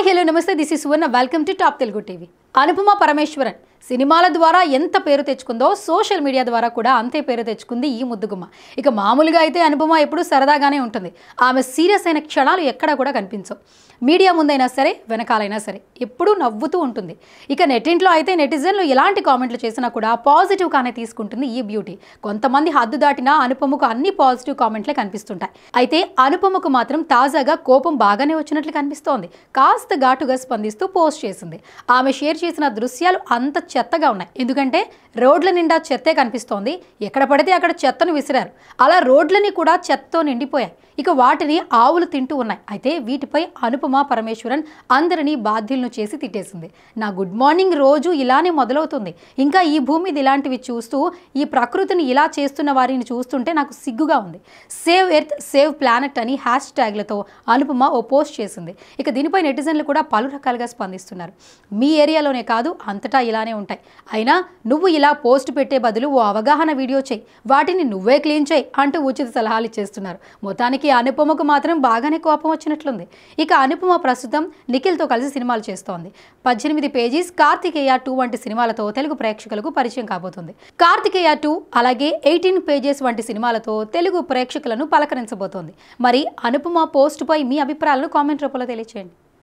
hi hello నమస్తే this is Suvarna welcome to top Telugu TV Anupama Parameswaran సినిమాల ద్వారా ఎంత పేరు తెచ్చుకుందో సోషల్ మీడియా ద్వారా కూడా అంతే పేరు తెచ్చుకుంది ఈ ముద్దుగుమ్మ ఇక మామూలుగా అయితే అనుపమ ఎప్పుడు సరదాగానే ఉంటుంది ఆమె సీరియస్ అయిన క్షణాలు ఎక్కడా కూడా కనిపించవు మీడియా ముందైనా సరే వెనకాలైనా సరే ఎప్పుడూ నవ్వుతూ ఉంటుంది ఇక నెట్టింట్లో అయితే నెటిజన్లు ఎలాంటి కామెంట్లు చేసినా కూడా పాజిటివ్గానే తీసుకుంటుంది ఈ బ్యూటీ కొంతమంది హద్దు దాటినా అనుపమకు అన్ని పాజిటివ్ కామెంట్లే కనిపిస్తుంటాయి అయితే అనుపమకు మాత్రం తాజాగా కోపం బాగానే వచ్చినట్లు కనిపిస్తోంది కాస్త ఘాటుగా స్పందిస్తూ పోస్ట్ చేసింది ఆమె షేర్ చేసిన దృశ్యాలు అంత చెత్తగా ఉన్నాయి ఎందుకంటే రోడ్ల నిండా చెత్తే కనిపిస్తోంది ఎక్కడ పడితే అక్కడ చెత్తను విసిరారు అలా రోడ్లని కూడా చెత్తతో నిండిపోయాయి ఇక వాటిని ఆవులు తింటూ ఉన్నాయి అయితే వీటిపై అనుపమ పరమేశ్వరన్ అందరినీ బాధ్యులను చేసి తిట్టేసింది నా గుడ్ మార్నింగ్ రోజు ఇలానే మొదలవుతుంది ఇంకా ఈ భూమి ఇలాంటివి చూస్తూ ఈ ప్రకృతిని ఇలా చేస్తున్న వారిని చూస్తుంటే నాకు సిగ్గుగా ఉంది సేవ్ ఎర్త్ సేవ్ ప్లానెట్ అని హ్యాష్ ట్యాగ్లతో అనుపమ ఓ పోస్ట్ చేసింది ఇక దీనిపై నెటిజన్లు కూడా పలు రకాలుగా స్పందిస్తున్నారు మీ ఏరియాలోనే కాదు అంతటా ఇలానే ఉంటాయి అయినా నువ్వు ఇలా పోస్ట్ పెట్టే బదులు ఓ అవగాహన వీడియో చేయి వాటిని నువ్వే క్లీన్ చేయి అంటూ ఉచిత సలహాలు ఇచ్చేస్తున్నారు మొత్తానికి అనుపమకు మాత్రం బాగానే కోపం వచ్చినట్లుంది ఇక అనుపమ ప్రస్తుతం నిఖిల్తో కలిసి సినిమాలు చేస్తోంది పద్దెనిమిది పేజీస్ కార్తికేయ టూ వంటి సినిమాలతో తెలుగు ప్రేక్షకులకు పరిచయం కాబోతుంది కార్తికేయ టూ అలాగే ఎయిటీన్ పేజెస్ వంటి సినిమాలతో తెలుగు ప్రేక్షకులను పలకరించబోతోంది మరి అనుపమ పోస్ట్పై మీ అభిప్రాయాలను కామెంట్ రూపంలో తెలియచేయండి